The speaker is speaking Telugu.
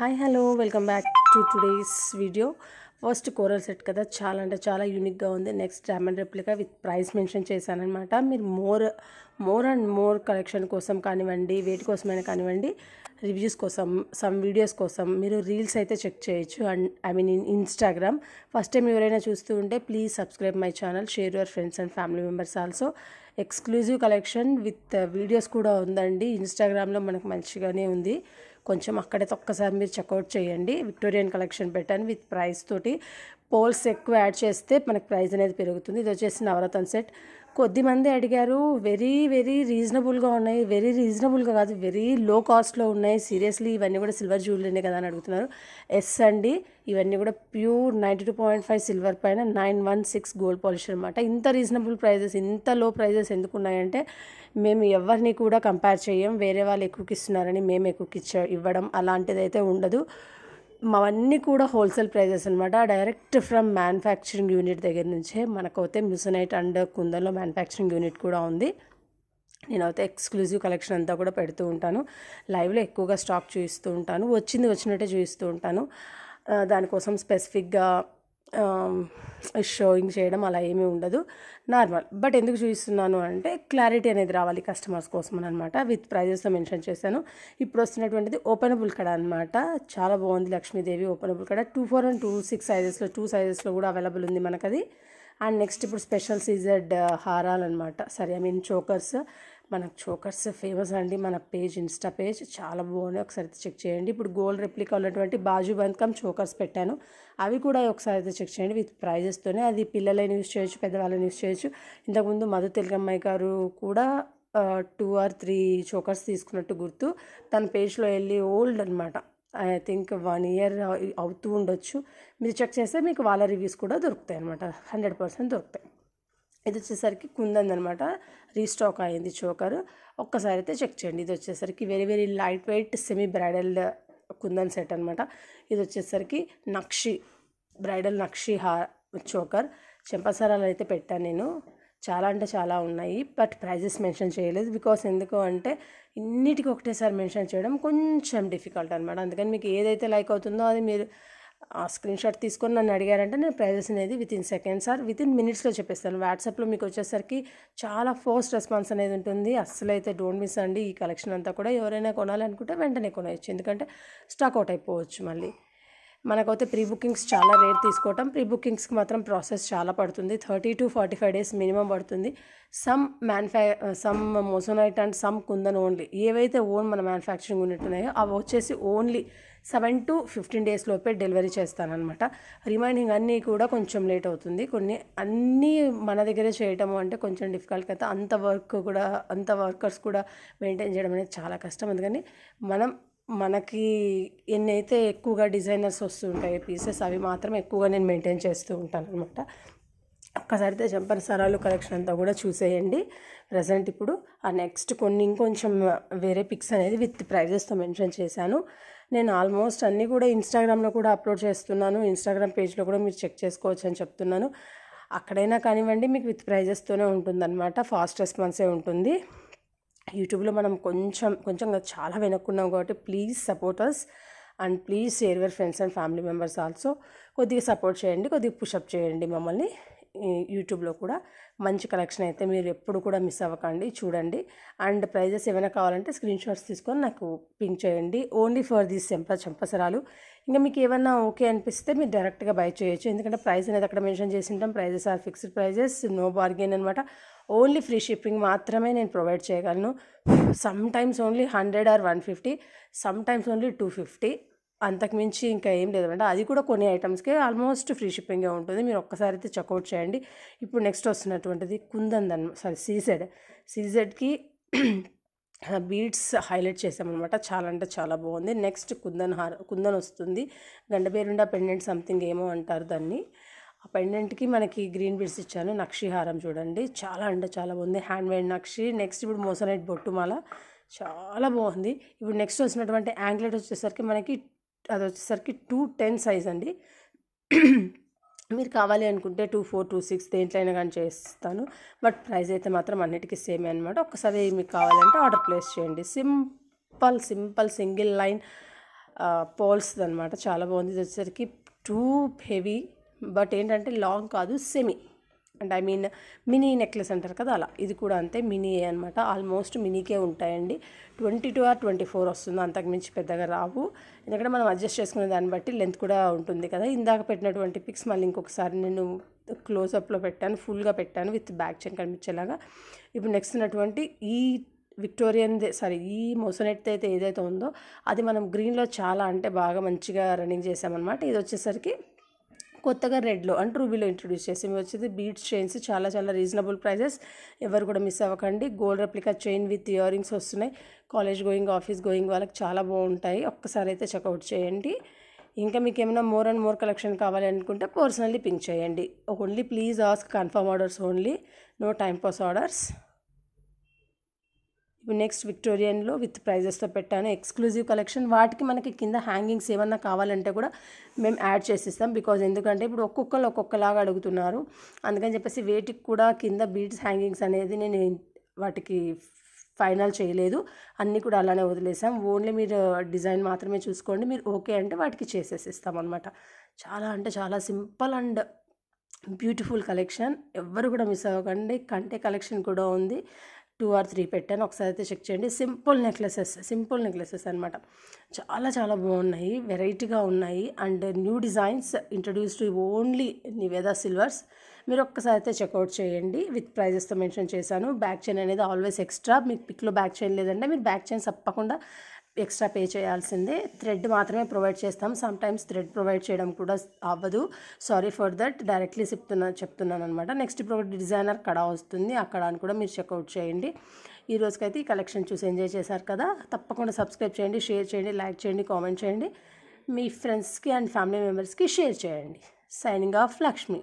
hi hello welcome back to today's video first coral set కదా చాలా అంటే చాలా యూనిక్గా ఉంది next diamond replica with price mention చేశానమాట మీరు more more and more collection కోసం కానివ్వండి వేటి కోసమైనా కానివ్వండి రివ్యూస్ కోసం సమ్ వీడియోస్ కోసం మీరు రీల్స్ అయితే చెక్ చేయొచ్చు and I mean in Instagram first time ఎవరైనా చూస్తూ ఉంటే please subscribe my channel share your friends and family members also exclusive collection with videos కూడా ఉందండి ఇన్స్టాగ్రామ్లో మనకు మంచిగానే ఉంది కొంచెం అక్కడైతే ఒక్కసారి మీరు చెక్అవుట్ చేయండి విక్టోరియన్ కలెక్షన్ పెట్టాను విత్ ప్రైస్ తోటి పోల్స్ ఎక్కువ యాడ్ చేస్తే మనకు ప్రైస్ అనేది పెరుగుతుంది ఇది వచ్చేసి నవరత్న సెట్ కొద్దిమంది అడిగారు వెరీ వెరీ రీజనబుల్గా ఉన్నాయి వెరీ రీజనబుల్గా కాదు వెరీ లో కాస్ట్లో ఉన్నాయి సీరియస్లీ ఇవన్నీ కూడా సిల్వర్ జ్యువెలరీనే కదా అని అడుగుతున్నారు ఎస్ అండి ఇవన్నీ కూడా pure ninety two point five silver పైన nine one six gold polish అనమాట ఇంత రీజనబుల్ ప్రైజెస్ ఇంత లో ప్రైజెస్ ఎందుకు ఉన్నాయంటే మేము ఎవరిని కూడా కంపేర్ చేయం వేరే వాళ్ళు ఎక్కువకి ఇస్తున్నారని మేము ఎక్కువకి ఇచ్చ ఇవ్వడం అలాంటిదైతే ఉండదు మావన్నీ కూడా హోల్సేల్ ప్రైజెస్ అనమాట డైరెక్ట్ ఫ్రమ్ మ్యానుఫ్యాక్చరింగ్ యూనిట్ దగ్గర నుంచే మనకైతే మిసనైట్ అండ్ కుందన్లో మ్యానుఫ్యాక్చరింగ్ యూనిట్ కూడా ఉంది నేనైతే ఎక్స్క్లూజివ్ కలెక్షన్ అంతా కూడా పెడుతూ ఉంటాను లైవ్లో ఎక్కువగా స్టాక్ చూపిస్తూ ఉంటాను వచ్చింది వచ్చినట్టే చూపిస్తూ ఉంటాను దానికోసం స్పెసిఫిక్గా షోయింగ్ చేయడం అలా ఏమీ ఉండదు నార్మల్ బట్ ఎందుకు చూపిస్తున్నాను అంటే క్లారిటీ అనేది రావాలి కస్టమర్స్ కోసం అని అనమాట విత్ ప్రైజెస్తో మెన్షన్ చేశాను ఇప్పుడు వస్తున్నటువంటిది ఓపెనబుల్ కడ అనమాట చాలా బాగుంది లక్ష్మీదేవి ఓపెనబుల్ కడ two four and two six సైజెస్లో టూ సైజెస్లో కూడా అవైలబుల్ ఉంది మనకది అండ్ నెక్స్ట్ ఇప్పుడు స్పెషల్ సీజర్డ్ uh, హారాలు అనమాట సరే ఐ మీన్ చోకర్స్ మన చోకర్స్ ఫేమస్ అండి మన పేజ్ ఇన్స్టా పేజ్ చాలా బాగున్నాయి ఒకసారి అయితే చెక్ చేయండి ఇప్పుడు గోల్డ్ రెప్లికా ఉన్నటువంటి బాజు బంతకం చోకర్స్ పెట్టాను అవి కూడా ఒకసారి అయితే చెక్ చేయండి విత్ ప్రైజెస్తోనే అది పిల్లలని యూస్ చేయొచ్చు పెద్దవాళ్ళని యూస్ చేయొచ్చు ఇంతకుముందు మధు తెలుగమ్మాయి గారు కూడా టూ ఆర్ త్రీ చోకర్స్ తీసుకున్నట్టు గుర్తు తన పేజ్లో వెళ్ళి ఓల్డ్ అనమాట ఐ థింక్ వన్ ఇయర్ అవుతూ ఉండొచ్చు మీరు చెక్ చేస్తే మీకు వాళ్ళ రివ్యూస్ కూడా దొరుకుతాయి అనమాట హండ్రెడ్ పర్సెంట్ దొరుకుతాయి ఇది వచ్చేసరికి అనమాట రీస్టాక్ అయింది చోకర్ ఒక్కసారి అయితే చెక్ చేయండి ఇది వచ్చేసరికి very very light weight semi bridal kundan set అనమాట ఇది వచ్చేసరికి నక్షి బ్రైడల్ నక్షి హా చోకర్ చెంపసరాలు అయితే పెట్టాను నేను చాలా అంటే చాలా ఉన్నాయి బట్ ప్రైజెస్ మెన్షన్ చేయలేదు బికాస్ ఎందుకు అంటే ఇన్నిటికి ఒకటేసారి మెన్షన్ చేయడం కొంచెం డిఫికల్ట్ అనమాట అందుకని మీకు ఏదైతే లైక్ అవుతుందో అది మీరు స్క్రీన్ షాట్ తీసుకొని నన్ను అడిగారంటే నేను ప్రైజెస్ అనేది within seconds or within మినిట్స్లో చెప్పేస్తాను వాట్సాప్లో మీకు వచ్చేసరికి చాలా ఫోర్స్ రెస్పాన్స్ అనేది ఉంటుంది అస్సలు అయితే డోంట్ మిస్ అండి ఈ కలెక్షన్ అంతా కూడా ఎవరైనా కొనాలనుకుంటే వెంటనే కొనవచ్చు ఎందుకంటే స్టాక్ అవుట్ అయిపోవచ్చు మళ్ళీ మనకైతే ప్రీ బుకింగ్స్ చాలా రేట్ తీసుకోవటం ప్రీ బుకింగ్స్కి మాత్రం ప్రాసెస్ చాలా పడుతుంది thirty to forty five days minimum పడుతుంది సమ్ మ్యానుఫ్యా some moissanite and some kundan only ఏవైతే ఓన్ మన మ్యానుఫ్యాక్చరింగ్ ఉన్నట్టున్నాయో అవి వచ్చేసి only seven to fifteen days లోపే డెలివరీ చేస్తానమాట రిమైనింగ్ అన్నీ కూడా కొంచెం లేట్ అవుతుంది కొన్ని అన్నీ మన దగ్గరే చేయటము అంటే కొంచెం డిఫికల్ట్ కదా అంత వర్క్ కూడా అంత వర్కర్స్ కూడా మెయింటైన్ చేయడం అనేది చాలా కష్టం అందుకని మనం మనకి ఎన్నైతే ఎక్కువగా డిజైనర్స్ వస్తూ ఉంటాయి పీసెస్ అవి మాత్రం ఎక్కువగా నేను మెయింటైన్ చేస్తూ ఉంటాను అనమాట ఒక్కసారి అయితే జంపర్ సరాలు కలెక్షన్ అంతా కూడా చూసేయండి ప్రజెంట్ ఇప్పుడు ఆ నెక్స్ట్ కొన్ని ఇంకొంచెం వేరే పిక్స్ అనేది విత్ ప్రైజెస్తో మెన్షన్ చేశాను నేను ఆల్మోస్ట్ అన్నీ కూడా ఇన్స్టాగ్రామ్లో కూడా అప్లోడ్ చేస్తున్నాను ఇన్స్టాగ్రామ్ పేజ్లో కూడా మీరు చెక్ చేసుకోవచ్చు అని చెప్తున్నాను అక్కడైనా కానివ్వండి మీకు విత్ ప్రైజెస్తోనే ఉంటుందన్నమాట ఫాస్ట్ రెస్పాన్సే ఉంటుంది యూట్యూబ్లో మనం కొంచెం కొంచెం చాలా వెనక్కున్నాం కాబట్టి please supporters and please share your friends and family members also కొద్దిగా సపోర్ట్ చేయండి కొద్దిగా పుషప్ చేయండి మమ్మల్ని యూట్యూబ్లో కూడా మంచి కలెక్షన్ అయితే మీరు ఎప్పుడు కూడా మిస్ అవ్వకండి చూడండి అండ్ ప్రైజెస్ ఏమైనా కావాలంటే స్క్రీన్ షాట్స్ తీసుకొని నాకు పింక్ చేయండి ఓన్లీ ఫర్ దీస్ చెంప చెంపసరాలు ఇంకా మీకు ఏమన్నా ఓకే అనిపిస్తే మీరు డైరెక్ట్గా బై చేయొచ్చు ఎందుకంటే ప్రైస్ అనేది అక్కడ మెన్షన్ చేసి ఉంటాం prices are fixed prices no bargain అనమాట ఓన్లీ ఫ్రీ షిప్పింగ్ మాత్రమే నేను ప్రొవైడ్ చేయగలను sometimes only hundred or one fifty sometimes only two fifty అంతకుమించి ఇంకా ఏం లేదంటే అది కూడా కొన్ని ఐటమ్స్కి ఆల్మోస్ట్ ఫ్రీ షిప్పింగే ఉంటుంది మీరు ఒక్కసారి అయితే చెక్అవుట్ చేయండి ఇప్పుడు నెక్స్ట్ వస్తున్నటువంటిది కుందందన్ సారీ సీజెడ్ సీజెడ్కి బీడ్స్ హైలైట్ చేసామన్నమాట చాలా అంటే చాలా బాగుంది నెక్స్ట్ కుందన్ హార్ కుందన్ వస్తుంది గండబేరుండా పెండెంట్ సంథింగ్ ఏమో అంటారు దాన్ని ఆ పెండెంట్కి మనకి గ్రీన్ బీడ్స్ ఇచ్చాను నక్షి హారం చూడండి చాలా అంటే చాలా బాగుంది హ్యాండ్ మేడ్ నక్షి నెక్స్ట్ ఇప్పుడు మోసనైట్ బొట్టుమాల చాలా బాగుంది ఇప్పుడు నెక్స్ట్ వచ్చినటువంటి యాంక్లెట్ వచ్చేసరికి మనకి అది వచ్చేసరికి టూ టెన్ సైజ్ అండి మీరు కావాలి అనుకుంటే టూ ఫోర్ టూ సిక్స్ దేంట్లో అయినా కానీ చేస్తాను బట్ ప్రైస్ అయితే మాత్రం అన్నిటికీ సేమే అనమాట ఒకసారి మీకు కావాలంటే ఆర్డర్ ప్లేస్ చేయండి సింపుల్ సింపుల్ సింగిల్ లైన్ పోల్స్ అనమాట చాలా బాగుంది వచ్చేసరికి టూ హెవీ బట్ ఏంటంటే లాంగ్ కాదు semi and I mean mini necklace అంటారు కదా అలా ఇది కూడా అంతే మినీ అనమాట ఆల్మోస్ట్ మినీకే ఉంటాయండి twenty two or twenty four వస్తుంది అంతకు మించి పెద్దగా రావు ఎందుకంటే మనం అడ్జస్ట్ చేసుకునే దాన్ని బట్టి లెంత్ కూడా ఉంటుంది కదా ఇందాక పెట్టినటువంటి పిక్స్ మళ్ళీ ఇంకొకసారి నేను క్లోజప్లో పెట్టాను ఫుల్గా పెట్టాను విత్ బ్యాక్ చైన్ కనిపించేలాగా ఇప్పుడు నెక్స్ట్ ఉన్నటువంటి ఈ విక్టోరియన్ సారీ ఈ మొసనెట్ అయితే ఏదైతే ఉందో అది మనం గ్రీన్లో చాలా అంటే బాగా మంచిగా రన్నింగ్ చేసామన్నమాట ఇది వచ్చేసరికి కొత్తగా రెడ్లో అంటే రూబీలో ఇంట్రడ్యూస్ చేసి వచ్చేది బీట్స్ చైన్స్ చాలా చాలా రీజనబుల్ ప్రైజెస్ ఎవరు కూడా మిస్ అవ్వకండి gold replica chain with earrings వస్తున్నాయి కాలేజ్ గోయింగ్ ఆఫీస్ గోయింగ్ వాళ్ళకి చాలా బాగుంటాయి ఒక్కసారి అయితే చెక్అవుట్ చేయండి ఇంకా మీకు ఏమైనా మోర్ అండ్ మోర్ కలెక్షన్ కావాలి అనుకుంటే పర్సనల్లీ పింక్ చేయండి only please ask confirm orders only no time pass orders next విక్టోరియన్లో విత్ ప్రైజెస్తో పెట్టాను ఎక్స్క్లూజివ్ కలెక్షన్ వాటికి మనకి కింద హ్యాంగింగ్స్ ఏమన్నా కావాలంటే కూడా మేము యాడ్ చేసిస్తాం బికాజ్ ఎందుకంటే ఇప్పుడు ఒక్కొక్కరు ఒక్కొక్కలాగా అడుగుతున్నారు అందుకని చెప్పేసి వేటికి కూడా కింద బీడ్స్ హ్యాంగింగ్స్ అనేది నేను వాటికి ఫైనల్ చేయలేదు అన్నీ కూడా అలానే వదిలేసాం ఓన్లీ మీరు డిజైన్ మాత్రమే చూసుకోండి మీరు ఓకే అంటే వాటికి చేసేసిస్తాం అనమాట చాలా అంటే చాలా సింపుల్ అండ్ బ్యూటిఫుల్ కలెక్షన్ ఎవ్వరు కూడా మిస్ అవ్వకండి కంటే కలెక్షన్ కూడా ఉంది టూ ఆర్ త్రీ పెట్టాను ఒకసారి అయితే చెక్ చేయండి సింపుల్ నెక్లెసెస్ సింపుల్ నెక్లెసెస్ అనమాట చాలా చాలా బాగున్నాయి వెరైటీగా ఉన్నాయి and new designs introduced only Niveda silvers మీరు ఒక్కసారి అయితే చెక్అవుట్ చేయండి విత్ ప్రైజెస్తో మెన్షన్ చేశాను బ్యాక్ చైన్ అనేది ఆల్వేస్ ఎక్స్ట్రా మీకు పిక్లో బ్యాక్ చైన్ లేదంటే మీరు బ్యాక్ చైన్ తప్పకుండా ఎక్స్ట్రా పే చేయాల్సిందే థ్రెడ్ మాత్రమే ప్రొవైడ్ చేస్తాం సమ్ టైమ్స్ థ్రెడ్ ప్రొవైడ్ చేయడం కూడా అవ్వదు సారీ ఫర్ దట్ డైరెక్ట్లీ చెప్తున్నా చెప్తున్నాను అనమాట నెక్స్ట్ ప్రోడక్ట్ డిజైనర్ కడ వస్తుంది అక్కడ అని కూడా మీరు చెక్అవుట్ చేయండి ఈ రోజుకైతే ఈ కలెక్షన్ చూసి ఎంజాయ్ చేశారు కదా తప్పకుండా సబ్స్క్రైబ్ చేయండి షేర్ చేయండి లైక్ చేయండి కామెంట్ చేయండి మీ ఫ్రెండ్స్కి అండ్ ఫ్యామిలీ మెంబర్స్కి షేర్ చేయండి సైనింగ్ ఆఫ్ లక్ష్మి